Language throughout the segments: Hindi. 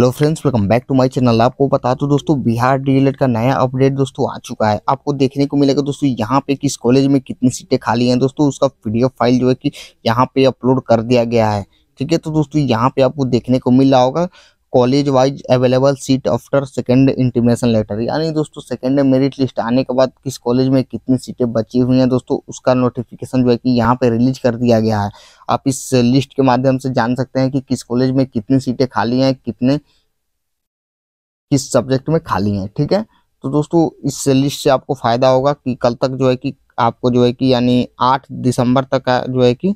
hello friends welcome back to my channel आपको बता दो दोस्तों बिहार डी e का नया अपडेट दोस्तों आ चुका है आपको देखने को मिलेगा दोस्तों यहाँ पे किस कॉलेज में कितनी सीटें खाली हैं दोस्तों उसका पीडीएफ फाइल जो है कि यहाँ पे अपलोड कर दिया गया है ठीक है तो दोस्तों यहाँ पे आपको देखने को मिल रहा होगा college wise available seat after second intimation letter यानी दोस्तों सेकेंड मेरिट लिस्ट आने के बाद किस कॉलेज में कितनी सीटें बची हुई हैं दोस्तों उसका नोटिफिकेशन जो है कि यहाँ पे रिलीज कर दिया गया है आप इस लिस्ट के माध्यम से जान सकते हैं कि किस कॉलेज में कितनी सीटें खाली हैं कितने किस सब्जेक्ट में खाली हैं ठीक है तो दोस्तों इस लिस्ट से आपको फ़ायदा होगा कि कल तक जो है कि आपको जो है कि यानी आठ दिसंबर तक जो है कि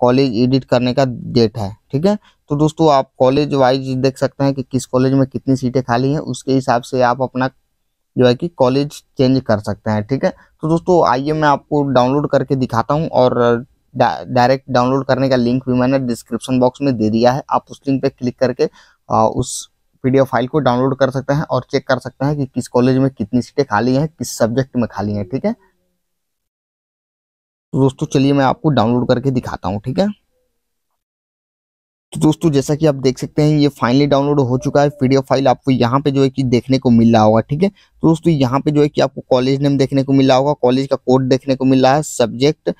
कॉलेज एडिट करने का डेट है ठीक है तो दोस्तों आप कॉलेज वाइज देख सकते हैं कि किस कॉलेज में कितनी सीटें खाली हैं उसके हिसाब से आप अपना जो है कि कॉलेज चेंज कर सकते हैं ठीक है तो दोस्तों आइए मैं आपको डाउनलोड करके दिखाता हूँ और डायरेक्ट डाउनलोड करने का लिंक भी मैंने डिस्क्रिप्शन बॉक्स में दे दिया है आप उस लिंक पर क्लिक करके आ, उस पी फाइल को डाउनलोड कर सकते हैं और चेक कर सकते हैं कि किस कॉलेज में कितनी सीटें खाली हैं किस सब्जेक्ट में खाली हैं ठीक है तो दोस्तों चलिए मैं आपको डाउनलोड करके दिखाता हूँ ठीक है तो दोस्तों जैसा कि आप देख सकते हैं ये फाइनली डाउनलोड हो चुका है पीडीएफ फाइल आपको यहाँ पे जो है कि देखने को मिल रहा होगा ठीक है तो दोस्तों यहाँ पे जो है कि आपको कॉलेज नेम देखने को मिल रहा होगा कॉलेज का कोड देखने को मिल रहा है सब्जेक्ट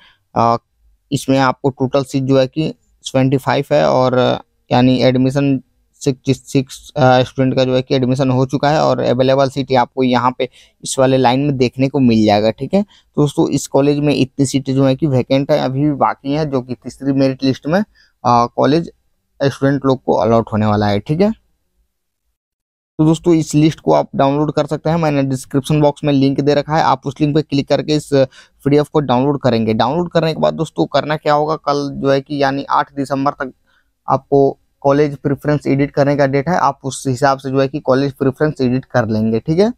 इसमें आपको टोटल सीट जो है कि ट्वेंटी फाइव है और यानी एडमिशन सिक्सटी सिक्स स्टूडेंट का जो है कि एडमिशन हो चुका है और अवेलेबल सीट आपको यहाँ पे इस वाले लाइन में देखने को मिल जाएगा ठीक है तो दोस्तों इस कॉलेज में इतनी सीटें जो है कि वैकेंट है अभी भी बाकी हैं जो कि तीसरी मेरिट लिस्ट में कॉलेज स्टूडेंट लोग को अलॉट होने वाला है ठीक है तो दोस्तों इस लिस्ट को आप डाउनलोड कर सकते हैं मैंने डिस्क्रिप्शन बॉक्स में लिंक दे रखा है आप उस लिंक पे क्लिक करके इस पीडीएफ को डाउनलोड करेंगे डाउनलोड करने के बाद दोस्तों करना क्या होगा कल जो है कि यानी आठ दिसंबर तक आपको कॉलेज प्रेफरेंस एडिट करने का डेट है आप उस हिसाब से जो है कि कॉलेज प्रेफरेंस एडिट कर लेंगे ठीक है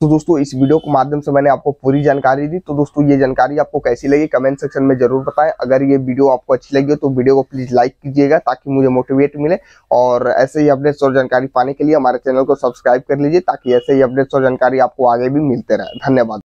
तो दोस्तों इस वीडियो के माध्यम से मैंने आपको पूरी जानकारी दी तो दोस्तों ये जानकारी आपको कैसी लगी कमेंट सेक्शन में जरूर बताएं अगर ये वीडियो आपको अच्छी लगी हो तो वीडियो को प्लीज लाइक कीजिएगा ताकि मुझे मोटिवेट मिले और ऐसे ही अपडेट्स और जानकारी पाने के लिए हमारे चैनल को सब्सक्राइब कर लीजिए ताकि ऐसे ही अपडेट्स और जानकारी आपको आगे भी मिलते रहे धन्यवाद